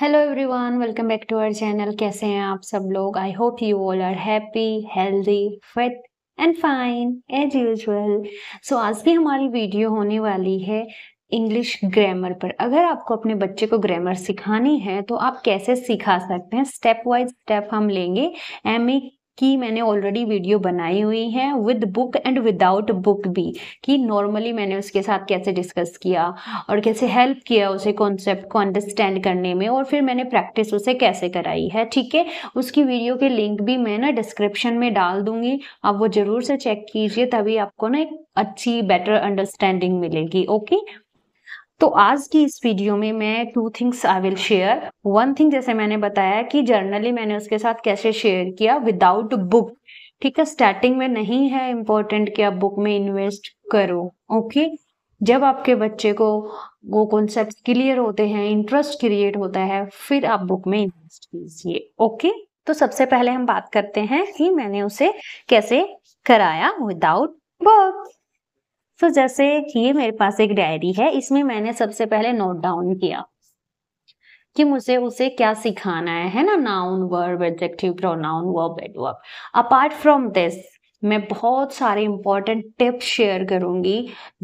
Hello everyone welcome back to our channel कैसे हैं आप सब लोग I hope you all are happy healthy fit and fine as usual so आज भी हमारी वीडियो होने वाली है इंग्लिश ग्रामर पर अगर आपको अपने बच्चे को ग्रामर सिखानी है तो आप कैसे सिखा सकते हैं स्टेप वाइज स्टेप हम लेंगे एम ए की मैंने ऑलरेडी वीडियो बनाई हुई है with book and without book भी कि नॉर्मली मैंने उसके साथ कैसे डिस्कस किया और कैसे हेल्प किया उसे कॉन्सेप्ट को अंडरस्टैंड करने में और फिर मैंने प्रैक्टिस उसे कैसे कराई है ठीक है उसकी वीडियो के लिंक भी मैं ना डिस्क्रिप्शन में डाल दूंगी आप वो ज़रूर से चेक कीजिए तभी आपको ना एक अच्छी बेटर अंडरस्टैंडिंग मिलेगी ओके तो आज की इस वीडियो में मैं two things I will share one thing जैसे मैंने बताया कि जर्नली मैंने उसके साथ कैसे शेयर किया विदाउट बुक ठीक है स्टार्टिंग में नहीं है इम्पोर्टेंट कि आप बुक में इन्वेस्ट करो ओके जब आपके बच्चे को वो कॉन्सेप्ट क्लियर होते हैं इंटरेस्ट क्रिएट होता है फिर आप बुक में इन्वेस्ट कीजिए ओके तो सबसे पहले हम बात करते हैं कि मैंने उसे कैसे कराया विदाउट बुक सो so, जैसे ये मेरे पास एक डायरी है इसमें मैंने सबसे पहले नोट डाउन किया कि मुझे उसे क्या सिखाना है है ना noun verb adjective pronoun verb adverb apart from this मैं बहुत सारे इंपॉर्टेंट टिप्स शेयर करूंगी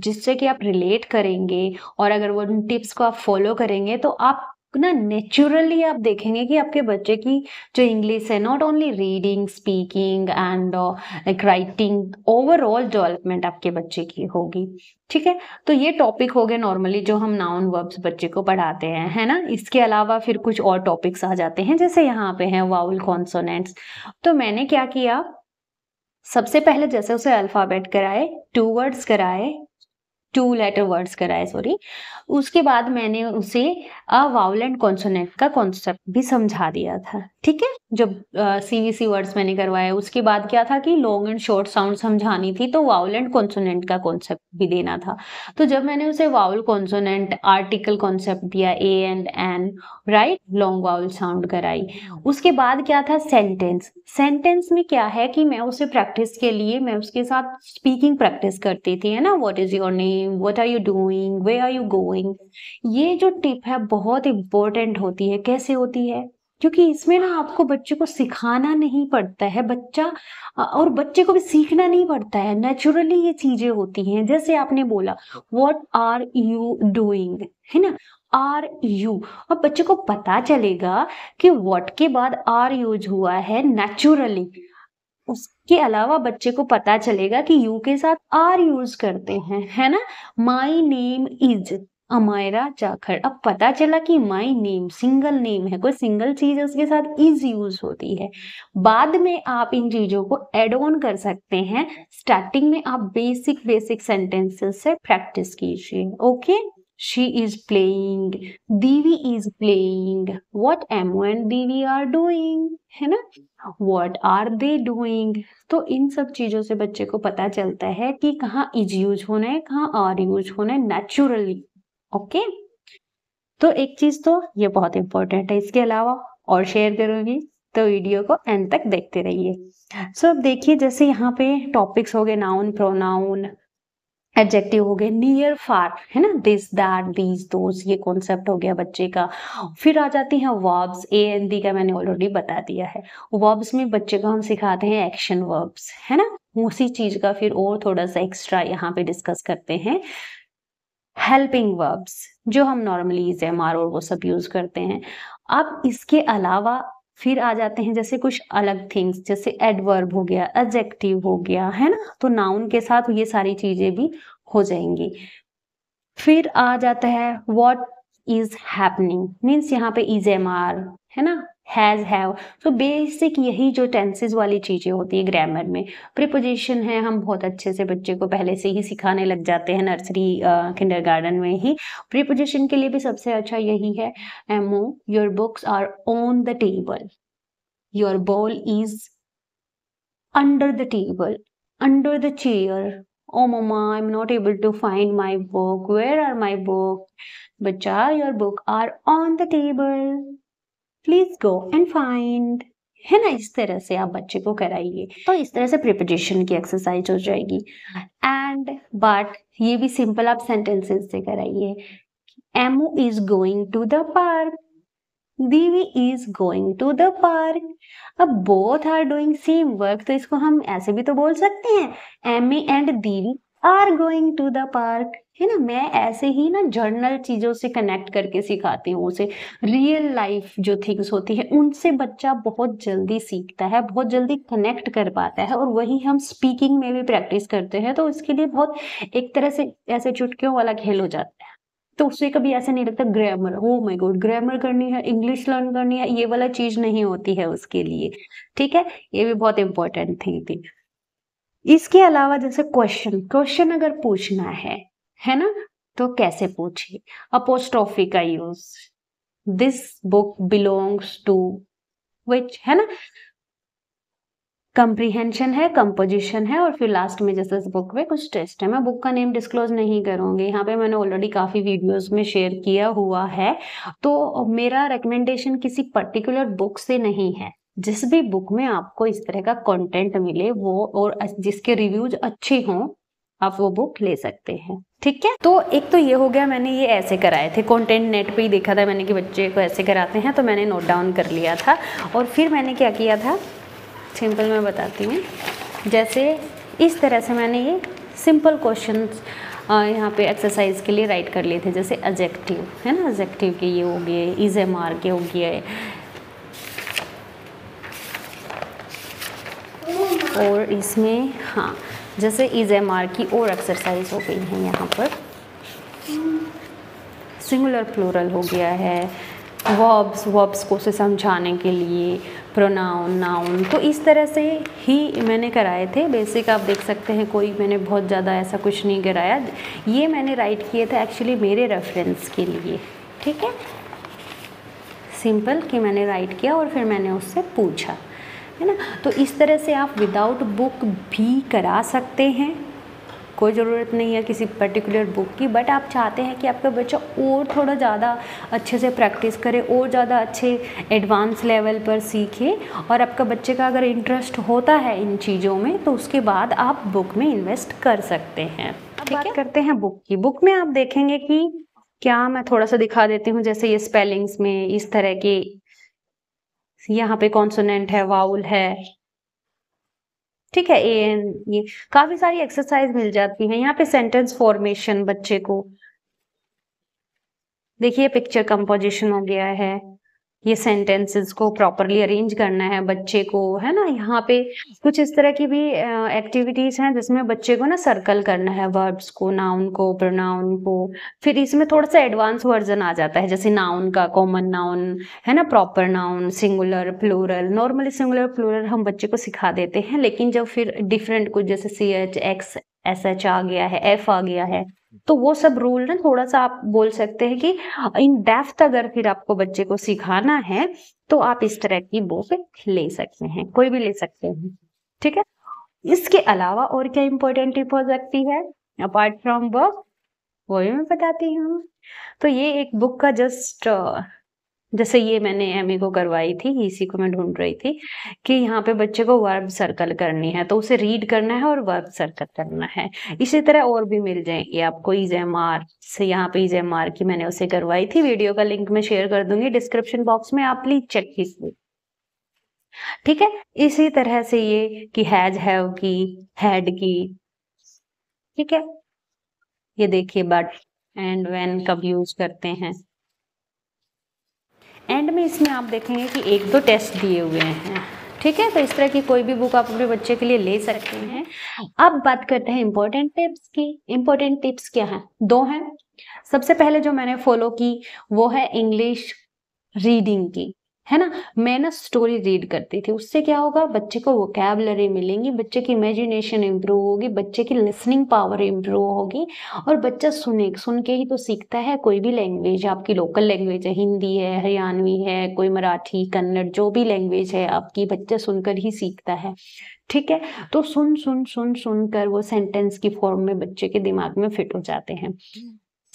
जिससे कि आप रिलेट करेंगे और अगर वो उन टिप्स को आप फॉलो करेंगे तो आप ना नेचुरली आप देखेंगे कि आपके बच्चे की जो इंग्लिश है not only reading speaking and like writing overall development आपके बच्चे की होगी ठीक है तो ये टॉपिक हो गए नॉर्मली जो हम नाउन वर्ब्स बच्चे को पढ़ाते हैं है ना इसके अलावा फिर कुछ और टॉपिक्स आ जाते हैं जैसे यहाँ पे हैं वाउल कॉन्सोनेंट्स तो मैंने क्या किया सबसे पहले जैसे उसे अल्फ़ाबेट कराए टू वर्ड्स कराए टू लेटर वर्ड्स कराए सॉरी उसके बाद मैंने उसे अ वाउल एंड कॉन्सोनेंट का कॉन्सेप्ट भी समझा दिया था ठीक है जब सीवीसी वर्ड्स मैंने करवाया उसके बाद क्या था कि लॉन्ग एंड शॉर्ट साउंड समझानी थी तो वाउल एंड कॉन्सोनेंट का कॉन्सेप्ट भी देना था तो जब मैंने उसे वाउल कॉन्सोनेंट आर्टिकल कॉन्सेप्ट दिया a and an right long vowel sound कराई उसके बाद क्या था सेंटेंस सेंटेंस में क्या है कि मैं उसे प्रैक्टिस के लिए मैं उसके साथ स्पीकिंग प्रैक्टिस करती थी है ना what is your name what are you doing where are you going ये जो टिप है बहुत इंपॉर्टेंट होती है कैसे होती है क्योंकि इसमें ना आपको बच्चे को सिखाना नहीं पड़ता है बच्चा और बच्चे को भी सीखना नहीं पड़ता है नेचुरली ये चीजें होती हैं जैसे आपने बोला वॉट आर यू डूइंग है ना आर यू और बच्चे को पता चलेगा कि वॉट के बाद आर यूज हुआ है नेचुरली उसके अलावा बच्चे को पता चलेगा कि यू के साथ आर यूज करते हैं है ना my name is Amayra Jakhar अब पता चला कि माई नेम सिंगल नेम है कोई सिंगल चीज उसके साथ इज यूज होती है बाद में आप इन चीजों को एड ऑन कर सकते हैं स्टार्टिंग में आप बेसिक बेसिक सेंटेंसेस से प्रैक्टिस कीजिए okay she is playing Divi is playing what amo and Divi are doing है ना वॉट आर दे डूइंग तो इन सब चीजों से बच्चे को पता चलता है कि कहाँ इज यूज होना है कहाँ आर यूज होना है नेचुरली ओके तो एक चीज तो ये बहुत इंपॉर्टेंट है इसके अलावा और शेयर करूंगी तो वीडियो को एंड तक देखते रहिए सो अब देखिए जैसे यहाँ पे टॉपिक्स हो गए नाउन प्रोनाउन एडजेक्टिव हो गए नियर फार है ना दिस दैट दीज दोज ये कॉन्सेप्ट हो गया बच्चे का फिर आ जाती हैं वर्ब्स ए एन डी का मैंने ऑलरेडी बता दिया है वर्ब्स में बच्चे को हम सिखाते हैं एक्शन वर्ब्स है ना उसी चीज का फिर और थोड़ा सा एक्स्ट्रा यहाँ पे डिस्कस करते हैं हेल्पिंग वर्ब्स जो हम नॉर्मली इज एम आर और वो सब यूज करते हैं अब इसके अलावा फिर आ जाते हैं जैसे कुछ अलग थिंग्स जैसे एडवर्ब हो गया एडजेक्टिव हो गया है ना तो नाउन के साथ ये सारी चीजें भी हो जाएंगी फिर आ जाता है वॉट इज हैपनिंग मीन्स यहाँ पे इज एम आर है ना हैज़ हैव सो बेसिक यही जो टेंसेज वाली चीज़ें होती है ग्रामर में प्रिपोजिशन है हम बहुत अच्छे से बच्चे को पहले से ही सिखाने लग जाते हैं नर्सरी किंडर गार्डन में ही प्रिपोजिशन के लिए भी सबसे अच्छा यही है Amo your books are on the table your ball is under the table under the chair oh mama I am not able to find my book where are my book बच्चा your book are on the table please go and find है ना इस तरह से आप बच्चे को कराइए तो इस तरह से प्रिपरेशन की एक्सरसाइज हो जाएगी एंड बट ये भी सिंपल आप सेंटेंसेस से कराइए Amo is going to the park Divi is going to the park अब both are doing same work तो इसको हम ऐसे भी तो बोल सकते हैं Amy and Divi are going to the park है ना मैं ऐसे ही ना जर्नल चीज़ों से कनेक्ट करके सिखाती हूँ उसे रियल लाइफ जो थिंग्स होती है उनसे बच्चा बहुत जल्दी सीखता है बहुत जल्दी कनेक्ट कर पाता है और वही हम स्पीकिंग में भी प्रैक्टिस करते हैं तो उसके लिए बहुत एक तरह से ऐसे चुटकियों वाला खेल हो जाता है तो उससे कभी ऐसा नहीं लगता grammar oh my god grammar करनी है इंग्लिश लर्न करनी है ये वाला चीज नहीं होती है उसके लिए ठीक है ये भी बहुत इंपॉर्टेंट थिंग थी इसके अलावा जैसे क्वेश्चन क्वेश्चन अगर पूछना है है ना तो कैसे पूछिए अपोस्ट्रॉफी का use this book belongs to which है ना कंप्रीहेंशन है कंपोजिशन है और फिर लास्ट में जैसे इस बुक में कुछ टेस्ट है मैं बुक का नेम डिस्क्लोज नहीं करूंगी यहाँ पे मैंने ऑलरेडी काफ़ी वीडियोस में शेयर किया हुआ है तो मेरा रिकमेंडेशन किसी पर्टिकुलर बुक से नहीं है जिस भी बुक में आपको इस तरह का कंटेंट मिले वो और जिसके रिव्यूज अच्छे हों आप वो बुक ले सकते हैं ठीक है तो एक तो ये हो गया मैंने ये ऐसे कराए थे कंटेंट नेट पे ही देखा था मैंने कि बच्चे को ऐसे कराते हैं तो मैंने नोट डाउन कर लिया था और फिर मैंने क्या किया था सिंपल मैं बताती हूँ जैसे इस तरह से मैंने ये सिंपल क्वेश्चन यहाँ पे एक्सरसाइज के लिए राइट कर लिए थे जैसे एजेक्टिव है ना एजेक्टिव के ये हो गए इज एम आर के हो गए और इसमें हाँ जैसे इज एम आर की और एक्सरसाइज हो गई है यहाँ पर सिंगुलर प्लूरल हो गया है वर्ब्स वर्ब्स को उसे समझाने के लिए प्रोनाउन नाउन तो इस तरह से ही मैंने कराए थे बेसिक आप देख सकते हैं कोई मैंने बहुत ज़्यादा ऐसा कुछ नहीं कराया ये मैंने राइट किए थे एक्चुअली मेरे रेफरेंस के लिए ठीक है सिंपल कि मैंने राइट किया और फिर मैंने उससे पूछा है ना तो इस तरह से आप विदाउट बुक भी करा सकते हैं कोई ज़रूरत नहीं है किसी पर्टिकुलर बुक की बट आप चाहते हैं कि आपका बच्चा और थोड़ा ज़्यादा अच्छे से प्रैक्टिस करे और ज़्यादा अच्छे एडवांस लेवल पर सीखे और आपका बच्चे का अगर इंटरेस्ट होता है इन चीज़ों में तो उसके बाद आप बुक में इन्वेस्ट कर सकते हैं ठीक है करते हैं बुक की बुक में आप देखेंगे कि क्या मैं थोड़ा सा दिखा देती हूँ जैसे ये स्पेलिंग्स में इस तरह के यहाँ पे कॉन्सोनेंट है वाउल है ठीक है ए एन ये काफी सारी एक्सरसाइज मिल जाती है यहाँ पे सेंटेंस फॉर्मेशन बच्चे को देखिए पिक्चर कंपोजिशन हो गया है ये सेंटेंसेस को प्रॉपरली अरेंज करना है बच्चे को है ना यहाँ पे कुछ इस तरह की भी एक्टिविटीज हैं जिसमें बच्चे को ना सर्कल करना है वर्ब्स को नाउन को प्रोनाउन को फिर इसमें थोड़ा सा एडवांस वर्जन आ जाता है जैसे नाउन का कॉमन नाउन है ना proper noun singular plural normally singular plural हम बच्चे को सिखा देते हैं लेकिन जब फिर डिफरेंट कुछ जैसे C H X S H आ गया है एफ आ गया है तो वो सब रूल ना थोड़ा सा आप बोल सकते हैं कि इन डेफ्थ अगर फिर आपको बच्चे को सिखाना है तो आप इस तरह की बुक ले सकते हैं कोई भी ले सकते हैं ठीक है इसके अलावा और क्या इंपॉर्टेंट टिप हो सकती है अपार्ट फ्रॉम बुक वो भी मैं बताती हूँ तो ये एक बुक का जस्ट जैसे ये मैंने एम को करवाई थी इसी को मैं ढूंढ रही थी कि यहाँ पे बच्चे को वर्ब सर्कल करनी है तो उसे रीड करना है और वर्ब सर्कल करना है इसी तरह और भी मिल जाएंगे आपको एम आर से यहाँ पे एम आर की मैंने उसे करवाई थी वीडियो का लिंक मैं शेयर कर दूंगी डिस्क्रिप्शन बॉक्स में आप प्लीज चेक कीजिए ठीक है इसी तरह से ये कि हैज हैव की हैड की ठीक है ये देखिए बट एंड वेन कब यूज करते हैं एंड में इसमें आप देखेंगे कि एक दो टेस्ट दिए हुए हैं ठीक है तो इस तरह की कोई भी बुक आप अपने बच्चे के लिए ले सकते हैं अब बात करते हैं इंपॉर्टेंट टिप्स की इंपॉर्टेंट टिप्स क्या हैं दो हैं सबसे पहले जो मैंने फॉलो की वो है इंग्लिश रीडिंग की है ना मैं ना स्टोरी रीड करती थी उससे क्या होगा बच्चे को वोकेबलरी मिलेंगी बच्चे की इमेजिनेशन इम्प्रूव होगी बच्चे की लिसनिंग पावर इम्प्रूव होगी और बच्चा सुने सुन के ही तो सीखता है कोई भी लैंग्वेज आपकी लोकल लैंग्वेज है हिंदी है हरियाणवी है कोई मराठी कन्नड़ जो भी लैंग्वेज है आपकी बच्चा सुनकर ही सीखता है ठीक है तो सुन सुन सुन सुन कर वो सेंटेंस की फॉर्म में बच्चे के दिमाग में फिट हो जाते हैं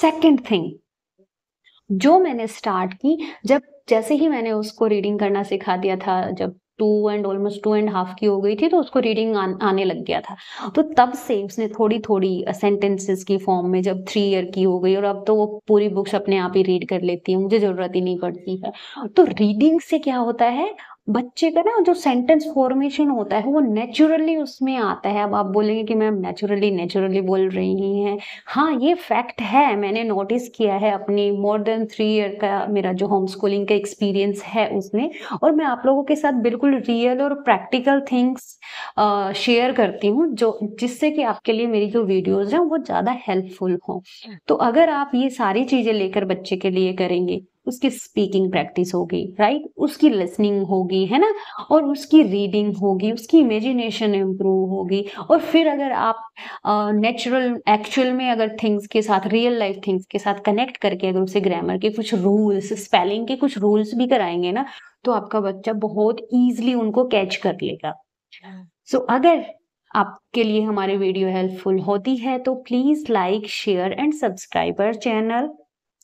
सेकेंड हम्म। थिंग जो मैंने स्टार्ट की जब जैसे ही मैंने उसको रीडिंग करना सिखा दिया था जब two and almost two and half की हो गई थी तो उसको रीडिंग आ, आने लग गया था तो तब से उसने थोड़ी थोड़ी सेंटेंसेस की फॉर्म में जब थ्री ईयर की हो गई और अब तो वो पूरी बुक्स अपने आप ही रीड कर लेती है मुझे ज़रूरत ही नहीं पड़ती है तो रीडिंग से क्या होता है बच्चे का ना जो सेंटेंस फॉर्मेशन होता है वो नेचुरली उसमें आता है अब आप बोलेंगे कि मैम नेचुरली नेचुरली बोल रही हैं हाँ ये फैक्ट है मैंने नोटिस किया है अपनी मोर देन थ्री ईयर का मेरा जो होम स्कूलिंग का एक्सपीरियंस है उसमें और मैं आप लोगों के साथ बिल्कुल रियल और प्रैक्टिकल थिंग्स शेयर करती हूँ जो जिससे कि आपके लिए मेरी जो वीडियोज़ हैं वो ज़्यादा हेल्पफुल हों तो अगर आप ये सारी चीज़ें लेकर बच्चे के लिए करेंगे उसकी स्पीकिंग प्रैक्टिस होगी राइट उसकी लिसनिंग होगी है ना और उसकी रीडिंग होगी उसकी इमेजिनेशन इम्प्रूव होगी और फिर अगर आप नेचुरल एक्चुअल में अगर थिंग्स के साथ रियल लाइफ थिंग्स के साथ कनेक्ट करके अगर उसे ग्रामर के कुछ रूल्स स्पेलिंग के कुछ रूल्स भी कराएंगे ना तो आपका बच्चा बहुत ईजिली उनको कैच कर लेगा सो हाँ। so, अगर आपके लिए हमारे वीडियो हेल्पफुल होती है तो please like share and subscribe channel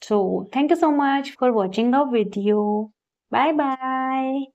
So thank you so much for watching our video. Bye bye.